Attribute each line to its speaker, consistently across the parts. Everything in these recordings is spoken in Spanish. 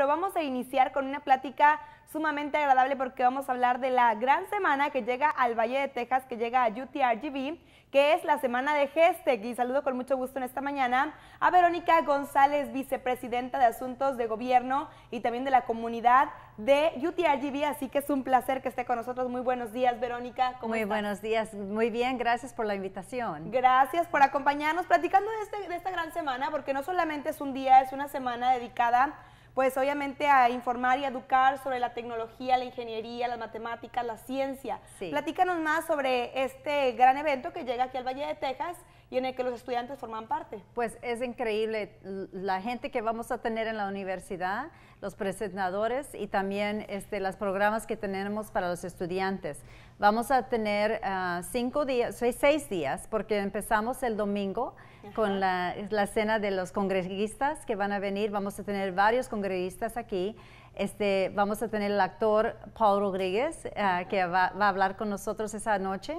Speaker 1: pero vamos a iniciar con una plática sumamente agradable porque vamos a hablar de la gran semana que llega al Valle de Texas, que llega a UTRGV, que es la semana de Gestec. Y saludo con mucho gusto en esta mañana a Verónica González, vicepresidenta de Asuntos de Gobierno y también de la comunidad de UTRGV. Así que es un placer que esté con nosotros. Muy buenos días, Verónica. muy buenos días. Muy bien, gracias por la invitación. Gracias por acompañarnos platicando de, este, de esta gran semana, porque no solamente es un día, es una semana dedicada pues obviamente a informar y educar sobre la tecnología, la ingeniería, las matemáticas, la ciencia. Platícanos más sobre este gran evento que llega aquí al Valle de Texas y en el que los estudiantes
Speaker 2: forman parte. Pues es increíble la gente que vamos a tener en la universidad, los presentadores y también este, los programas que tenemos para los estudiantes. Vamos a tener ah, cinco días, seis, días, porque empezamos el domingo con la, cena de los congreguistas que van a venir. Vamos a tener varios congreguistas aquí. Este, vamos a tener el actor Paul Rodríguez, ah, que va, a hablar con nosotros esa noche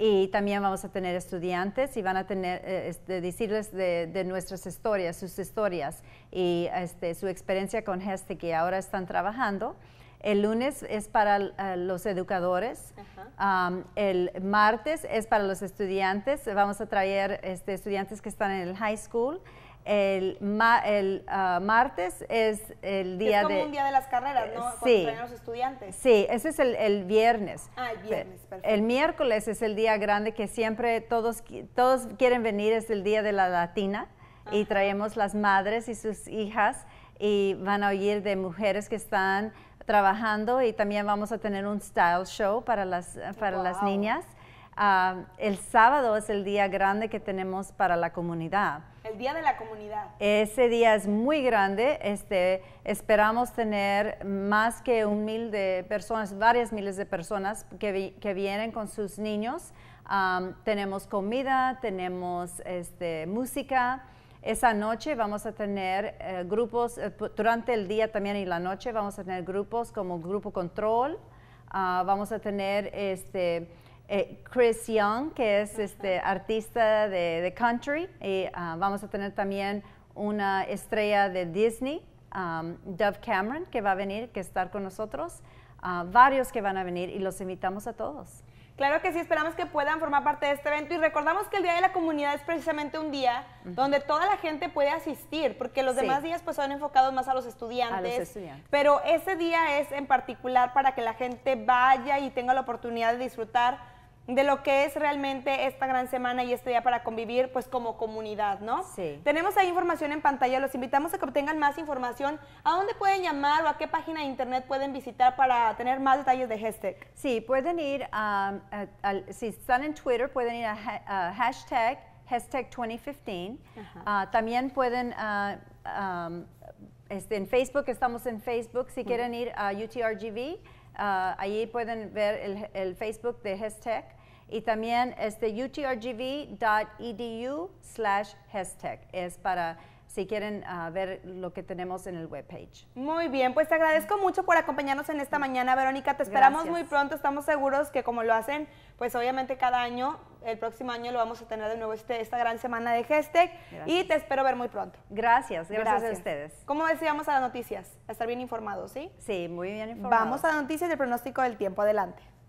Speaker 2: y también vamos a tener estudiantes y van a tener, eh, este, decirles de, nuestras historias, sus historias y este, su experiencia con GESTE que ahora están trabajando. El lunes es para eh, los educadores, el martes es para los estudiantes, vamos a traer este, estudiantes que están en el high school el, el ah, martes es el día de...
Speaker 1: las carreras, ¿no? Sí. los estudiantes. Sí,
Speaker 2: ese es el, el, viernes. Ah, el viernes, perfecto. El miércoles es el día grande que siempre todos, todos quieren venir, es el día de la latina. Y traemos las madres y sus hijas y van a oír de mujeres que están trabajando y también vamos a tener un style show para las, para las niñas. Ah, el sábado es el día grande que tenemos para la comunidad.
Speaker 1: El día de la comunidad.
Speaker 2: Ese día es muy grande. Este, esperamos tener más que un mil de personas, varias miles de personas que, vienen con sus niños. tenemos comida, tenemos este, música. Esa noche vamos a tener eh, grupos, eh, durante el día también y la noche vamos a tener grupos como Grupo Control, ah, vamos a tener este, eh, Chris Young, que es este, artista de, de country. Y ah, vamos a tener también una estrella de Disney, um, Dove Cameron, que va a venir, que estar con nosotros. Ah, varios que van a venir y los invitamos a todos.
Speaker 1: Claro que sí, esperamos que puedan formar parte de este evento y recordamos que el Día de la Comunidad es precisamente un día donde toda la gente puede asistir, porque los demás días pues son enfocados más a los estudiantes. A los estudiantes. Pero ese día es en particular para que la gente vaya y tenga la oportunidad de disfrutar de lo que es realmente esta gran semana y este día para convivir, pues como comunidad, ¿no? Sí. Tenemos ahí información en pantalla, los invitamos a que obtengan más información. ¿A dónde pueden
Speaker 2: llamar o a qué página de internet pueden visitar para tener más detalles de hashtag? Sí, pueden ir, a, si están en Twitter, pueden ir a, hashtag, hashtag 2015. Ah, también pueden... Ah, este, en Facebook, estamos en Facebook, si mm. quieren ir a UTRGV, allí ah, pueden ver el, Facebook de HESTEC y también este utrgv.edu slash HESTEC es para si quieren ah, ver lo que tenemos en el webpage.
Speaker 1: Muy bien, pues te agradezco mucho por acompañarnos en esta mañana, Verónica. Te esperamos muy pronto. Estamos seguros que como lo hacen, pues obviamente cada año el próximo año lo vamos a tener de nuevo este, esta gran semana de Gestec y te espero ver muy pronto. Gracias, gracias, a ustedes. ¿Cómo decíamos a las noticias? A estar bien informados, ¿sí? Sí, muy bien informados. Vamos a las noticias del pronóstico del tiempo. Adelante.